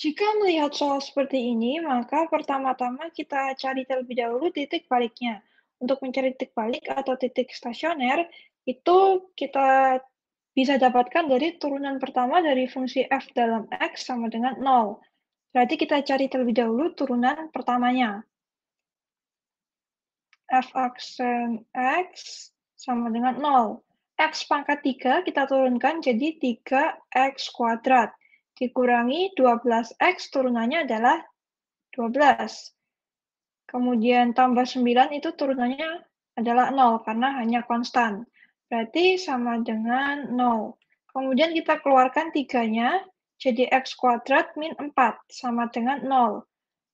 Jika melihat soal seperti ini, maka pertama-tama kita cari terlebih dahulu titik baliknya. Untuk mencari titik balik atau titik stasioner, itu kita bisa dapatkan dari turunan pertama dari fungsi f dalam x sama dengan 0. Berarti kita cari terlebih dahulu turunan pertamanya. f aksen x sama dengan 0. x pangkat 3 kita turunkan jadi 3x kuadrat dikurangi 12X turunannya adalah 12. Kemudian tambah 9 itu turunannya adalah 0 karena hanya konstan. Berarti sama dengan 0. Kemudian kita keluarkan tiganya jadi X kuadrat min 4 sama dengan 0.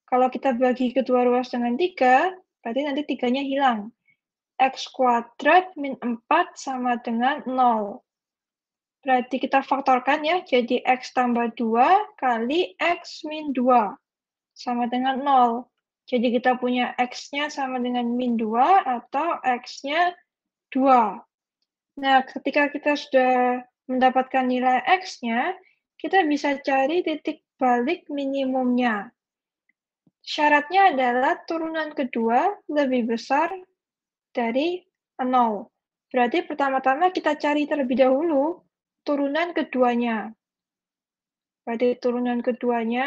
Kalau kita bagi kedua ruas dengan 3, berarti nanti tiganya hilang. X kuadrat min 4 sama dengan 0. Berarti kita faktorkan ya, jadi X tambah 2 kali X min 2 sama dengan 0. Jadi kita punya X-nya sama dengan min 2 atau X-nya 2. Nah, ketika kita sudah mendapatkan nilai X-nya, kita bisa cari titik balik minimumnya. Syaratnya adalah turunan kedua lebih besar dari 0. Berarti pertama-tama kita cari terlebih dahulu turunan keduanya. Pada turunan keduanya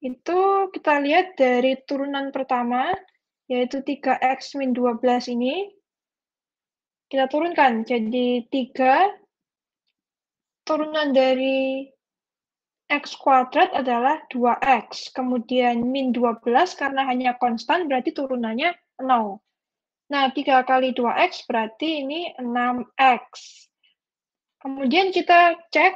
itu kita lihat dari turunan pertama, yaitu 3x 12 ini, kita turunkan jadi 3, turunan dari x kuadrat adalah 2x, kemudian min 12 karena hanya konstan berarti turunannya 0. Nah, 3 kali 2x berarti ini 6x. Kemudian kita cek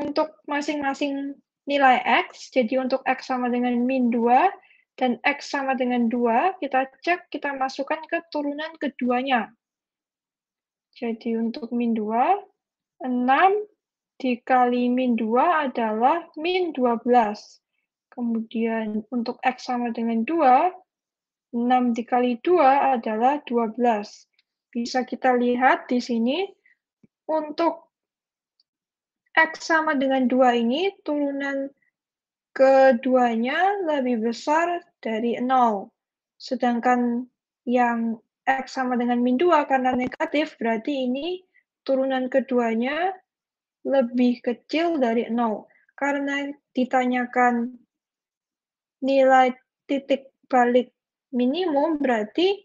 untuk masing-masing nilai X, jadi untuk X sama dengan min 2, dan X sama dengan 2, kita cek, kita masukkan ke turunan keduanya. Jadi untuk min 2, 6 dikali min 2 adalah min 12. Kemudian untuk X sama dengan 2, 6 dikali 2 adalah 12. Bisa kita lihat di sini, untuk X sama dengan 2 ini turunan keduanya lebih besar dari 0. Sedangkan yang X sama dengan min dua karena negatif, berarti ini turunan keduanya lebih kecil dari 0. Karena ditanyakan nilai titik balik minimum, berarti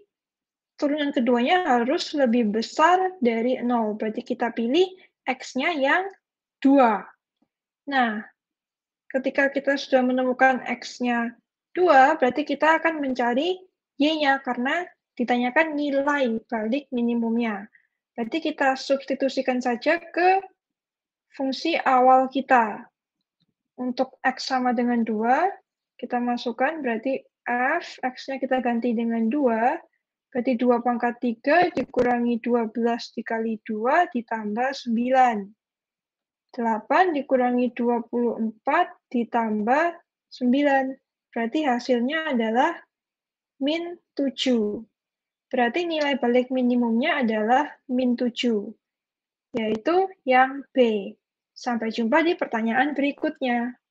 turunan keduanya harus lebih besar dari 0. Berarti kita pilih X-nya yang 2. Nah, ketika kita sudah menemukan X-nya 2, berarti kita akan mencari Y-nya karena ditanyakan nilai balik minimumnya. Berarti kita substitusikan saja ke fungsi awal kita. Untuk X sama dengan 2, kita masukkan berarti F, X-nya kita ganti dengan 2, berarti 2 pangkat 3 dikurangi 12 dikali 2 ditambah 9. 8 dikurangi 24 ditambah 9. Berarti hasilnya adalah min 7. Berarti nilai balik minimumnya adalah min 7, yaitu yang B. Sampai jumpa di pertanyaan berikutnya.